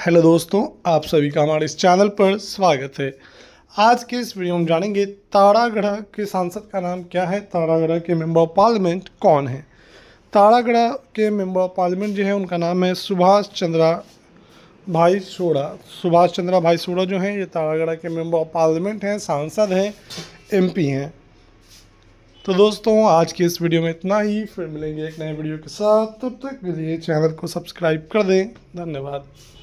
hello दोस्तों आप सभी का हमारे इस चैनल पर स्वागत है आज के इस वीडियो में जानेंगे तारागढ़ के सांसद का नाम क्या है तारागढ़ के मेंबर ऑफ पार्लियामेंट कौन है तारागढ़ के मेंबर ऑफ पार्लियामेंट जो है उनका नाम है सुभाष चंद्रा भाई सोड़ा सुभाष चंद्रा भाई सोड़ा जो हैं ये ताड़ागढ़ के मेम्बर ऑफ पार्लियामेंट हैं सांसद हैं एम हैं तो दोस्तों आज के इस वीडियो में इतना ही फिर मिलेंगे एक नए वीडियो के साथ तब तक के लिए चैनल को सब्सक्राइब कर दें धन्यवाद